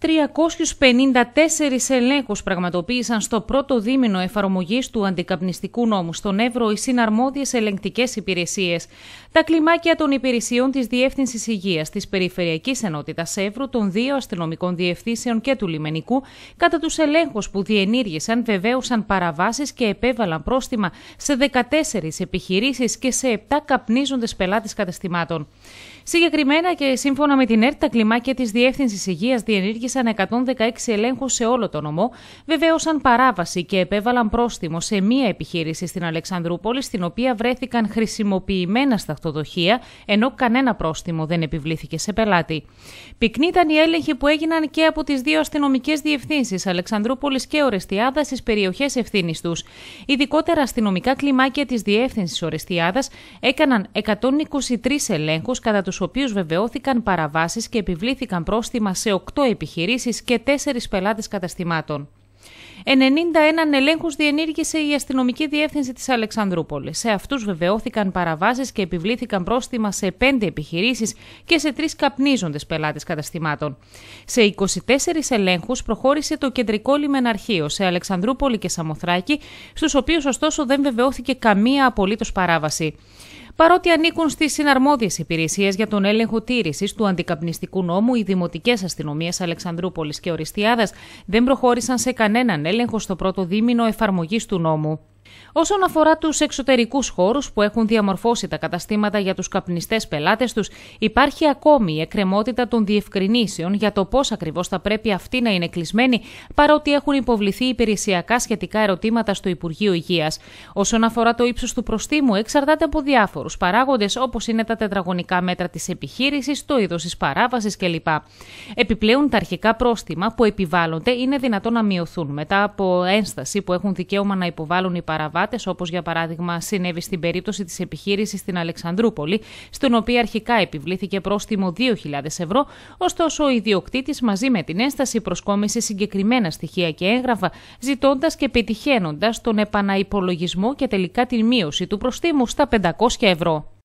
354 ελέγχους πραγματοποίησαν στο πρώτο δίμηνο εφαρμογής του αντικαπνιστικού νόμου στον Εύρο οι συναρμόδιες ελεγκτικές υπηρεσίες. Τα κλιμάκια των υπηρεσιών της διεύθυνσης υγείας, της περιφερειακής ενότητας Εύρου, των δύο αστυνομικών διευθύνσεων και του λιμενικού, κατά τους ελέγχους που διενήργησαν βεβαίωσαν παραβάσεις και επέβαλαν πρόστιμα σε 14 επιχειρήσεις και σε 7 καπνίζοντες πελάτες καταστημάτων. Συγκεκριμένα και σύμφωνα με την ΕΡΤ, τα κλιμάκια της διεύθυνσης υγείας διενήργησαν Σαν 116 ελέγχους σε όλο το νομό, βεβαίωσαν παράβαση και επέβαλαν πρόστιμο σε μία επιχείρηση στην Αλεξανδρούπολη, στην οποία βρέθηκαν χρησιμοποιημένα σταυτοδοχεία, ενώ κανένα πρόστιμο δεν επιβλήθηκε σε πελάτη. Πυκνή ήταν οι έλεγχοι που έγιναν και από τις δύο αστυνομικές διευθύνσεις Αλεξανδρούπολης και Ορεστιάδας στις περιοχές ευθύνης τους. Ειδικότερα αστυνομικά κλιμάκια της Διεύθυνσης Ορεστιάδας έκαναν 123 ελέγχους, κατά τους οποίους βεβαιώθηκαν παραβάσεις και επιβλήθηκαν πρόστιμα σε 8 επιχειρήσεις επιχειρήσεις και τέσσερις πελάτες καταστημάτων. 91 ελέγχους διενήργησε η αστυνομική διεύθυνση της Αλεξανδρούπολης. Σε αυτούς βεβαιώθηκαν παραβάσεις και επιβλήθηκαν πρόστιμα σε πέντε επιχειρήσεις και σε 3 καπνίζοντες πελάτες καταστημάτων. Σε 24 ελέγχους προχώρησε το κεντρικό λιμεναρχείο σε Αλεξανδρούπολη και Σαμοθράκη, στους οποίους, ωστόσο δεν βεβαιώθηκε καμία απολύτως παράβαση. Παρότι ανήκουν στις συναρμόδιες υπηρεσίες για τον έλεγχο τήρησης του αντικαπνιστικού νόμου, οι δημοτικές αστυνομίες Αλεξανδρούπολης και Οριστιάδας δεν προχώρησαν σε κανέναν έλεγχο στο πρώτο δίμηνο εφαρμογής του νόμου. Όσον αφορά τους εξωτερικούς χώρους που έχουν διαμορφώσει τα καταστήματα για τους καπνιστές πελάτες τους, υπάρχει ακόμη η εκκρεμότητα των διευκρινήσεων για το πώς ακριβώς θα πρέπει αυτοί να είναι κλεισμένοι, παρότι έχουν υποβληθεί υπηρεσιακά σχετικά ερωτήματα στο Υπουργείο Υγείας. Όσον αφορά το ύψος του προστίμου, εξαρτάται από διάφορους παράγοντες, όπως είναι τα τετραγωνικά μέτρα της επιχείρησης, το είδος της παράβασης κλπ. Επιπλέον, τα αρχικά πρόστιμα που επιβάλλονται είναι δυνατόν να μειωθούν μετά από ένσταση που έχουν δικαίωμα να υποβάλουν οι παράγοντες παραβάτες, όπως για παράδειγμα συνέβη στην περίπτωση της επιχείρησης στην Αλεξανδρούπολη, στην οποία αρχικά επιβλήθηκε πρόστιμο 2.000 ευρώ, ωστόσο ο ιδιοκτήτης μαζί με την ένσταση προσκόμισε συγκεκριμένα στοιχεία και έγγραφα, ζητώντας και πετυχαίνοντας τον επαναυπολογισμό και τελικά την μείωση του προστίμου στα 500 ευρώ.